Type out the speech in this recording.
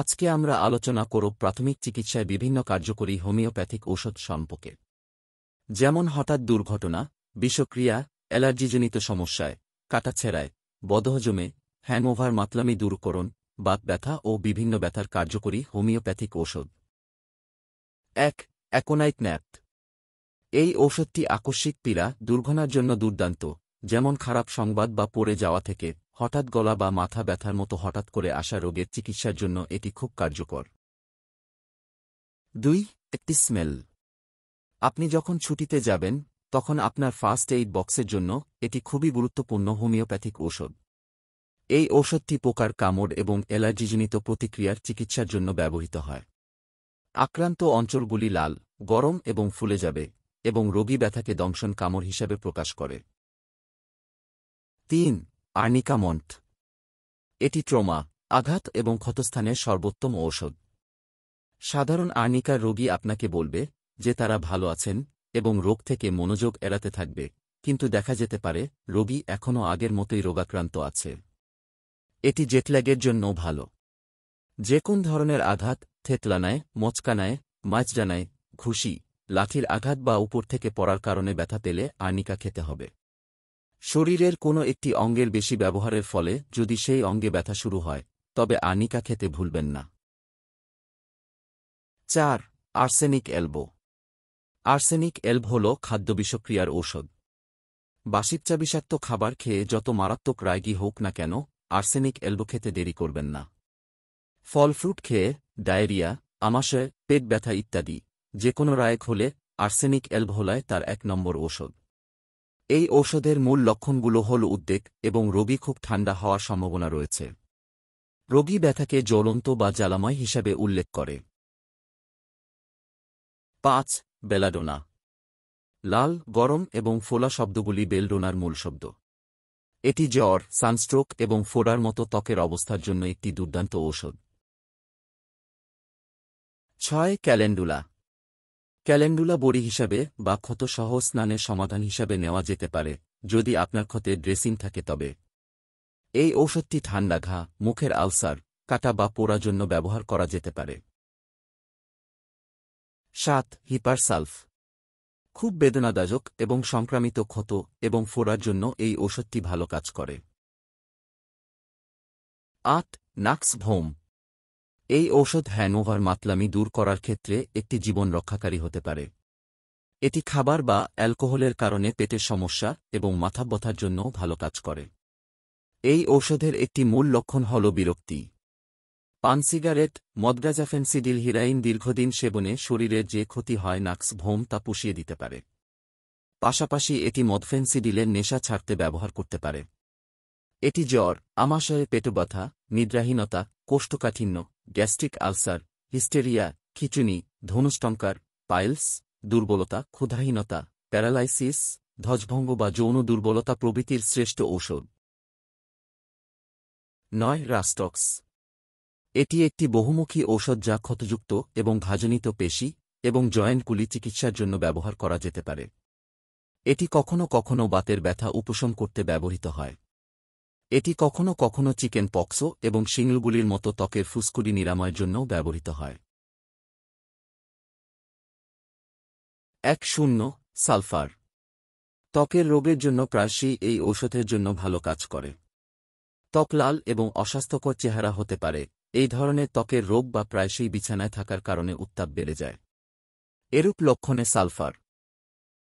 আজকে আমরা আলোচনা করব প্রাথমিক চিকিৎসায় বিভিন্ন কার্যকরী হোমিওপ্যাথিক ঔষধ সম্পর্কে যেমন হঠাৎ দুর্ঘটনা বিষক্রিয়া অ্যালার্জিজনিত সমস্যায় কাটাছেড়ায় বদহজমে হ্যাংওভার মাতলামি দূরকরণ বাত ব্যথা ও বিভিন্ন ব্যথার কার্যকরী হোমিওপ্যাথিক ঔষধ এক অ্যাকোনাইট ন্যাপ এই ঔষধটি আকস্মিক পীড়া দুর্ঘটনার জন্য দুর্দান্ত যেমন খারাপ সংবাদ বা পড়ে যাওয়া থেকে হঠাৎ গলা বা মাথা ব্যথার মতো হঠাৎ করে আসা রোগের চিকিৎসার জন্য এটি খুব কার্যকর দুই একটি স্মেল আপনি যখন ছুটিতে যাবেন তখন আপনার ফার্স্ট এইড বক্সের জন্য এটি খুবই গুরুত্বপূর্ণ হোমিওপ্যাথিক ঔষধ এই ঔষধটি পোকার কামড় এবং অ্যালার্জিজনিত প্রতিক্রিয়ার চিকিৎসার জন্য ব্যবহৃত হয় আক্রান্ত অঞ্চলগুলি লাল গরম এবং ফুলে যাবে এবং রোগী ব্যথাকে দংশন কামড় হিসাবে প্রকাশ করে তিন আর্নিকামন্ট এটি ট্রোমা আঘাত এবং ক্ষতস্থানের সর্বোত্তম ঔষধ সাধারণ আর্নিকার রোগী আপনাকে বলবে যে তারা ভালো আছেন এবং রোগ থেকে মনোযোগ এড়াতে থাকবে কিন্তু দেখা যেতে পারে রোগী এখনও আগের মতোই রোগাক্রান্ত আছে এটি জেটল্যাগের জন্য ভালো যে কোন ধরনের আঘাত থেতলানায় মচকানায় মাছডানায় ঘুষি লাঠির আঘাত বা উপর থেকে পড়ার কারণে ব্যথা পেলে আর্নিকা খেতে হবে শরীরের কোনো একটি অঙ্গের বেশি ব্যবহারের ফলে যদি সেই অঙ্গে ব্যথা শুরু হয় তবে আনিকা খেতে ভুলবেন না চার আর্সেনিক এলবো আর্সেনিক এলব হল খাদ্য বিষক্রিয়ার ঔষধ বাসিচ্চা বিষাক্ত খাবার খেয়ে যত মারাত্মক রায়গি হোক না কেন আর্সেনিক এলবো খেতে দেরি করবেন না ফল ফ্রুট খেয়ে ডায়েরিয়া আমাশয় পেট ব্যথা ইত্যাদি যে কোনো রায়ক হলে আর্সেনিক এলব হলায় তার এক নম্বর ঔষধ এই ঔষধের মূল লক্ষণগুলো হল উদ্বেগ এবং রোগী খুব ঠান্ডা হওয়ার সম্ভাবনা রয়েছে রোগী ব্যথাকে জ্বলন্ত বা জ্বালাময় হিসাবে উল্লেখ করে পাঁচ বেলাডোনা লাল গরম এবং ফোলা শব্দগুলি বেলডোনার মূল শব্দ এটি জ্বর সানস্ট্রোক এবং ফোড়ার মতো ত্বকের অবস্থার জন্য একটি দুর্দান্ত ঔষধ ছয় ক্যালেন্ডুলা ক্যালেন্ডুলা বড়ি হিসাবে বা ক্ষত সহ স্নানের সমাধান হিসাবে নেওয়া যেতে পারে যদি আপনার ক্ষতে ড্রেসিং থাকে তবে এই ঔষধটি ঠান্ডা ঘা মুখের আলসার কাটা বা পোড়ার জন্য ব্যবহার করা যেতে পারে সাত হিপারসালফ খুব বেদনাদায়ক এবং সংক্রামিত ক্ষত এবং ফোড়ার জন্য এই ঔষধটি ভালো কাজ করে আট নাক্স ভোম এই ঔষধ হ্যানোভার মাতলামি দূর করার ক্ষেত্রে একটি জীবন রক্ষাকারী হতে পারে এটি খাবার বা অ্যালকোহলের কারণে পেটের সমস্যা এবং মাথা ব্যথার জন্য ভালো কাজ করে এই ঔষধের একটি মূল লক্ষণ হল বিরক্তি পান সিগারেট মদ্রাজাফেন্সিডিল হিরাইন দীর্ঘদিন সেবনে শরীরের যে ক্ষতি হয় নাক্স ভোম তা পুষিয়ে দিতে পারে পাশাপাশি এটি মদফেন্সিডিলের নেশা ছাড়তে ব্যবহার করতে পারে এটি জ্বর আমাশয়ে পেটব্যথা নিদ্রাহীনতা কোষ্ঠকাঠিন্য গ্যাস্ট্রিক আলসার হিস্টেরিয়া খিচুনি ধনুষ্টঙ্কার পাইলস দুর্বলতা ক্ষুধাহীনতা প্যারালাইসিস ধ্বজভঙ্গ বা যৌন দুর্বলতা প্রভৃতির শ্রেষ্ঠ ঔষধ নয় রাস্টক্স এটি একটি বহুমুখী ঔষধ যা ক্ষতযুক্ত এবং ভাজনিত পেশি এবং জয়েন্টগুলি চিকিৎসার জন্য ব্যবহার করা যেতে পারে এটি কখনও কখনও বাতের ব্যথা উপশম করতে ব্যবহৃত হয় এটি কখনও কখনও চিকেন পক্সো এবং শিংলুগুলির মতো ত্বকের ফুসকুড়ি নিরাময়ের জন্য ব্যবহৃত হয় এক শূন্য সালফার ত্বকের রোগের জন্য প্রায়শই এই ঔষধের জন্য ভালো কাজ করে ত্বক লাল এবং অস্বাস্থ্যকর চেহারা হতে পারে এই ধরনের ত্বকের রোগ বা প্রায়শই বিছানায় থাকার কারণে উত্তাপ বেড়ে যায় এরূপ লক্ষণে সালফার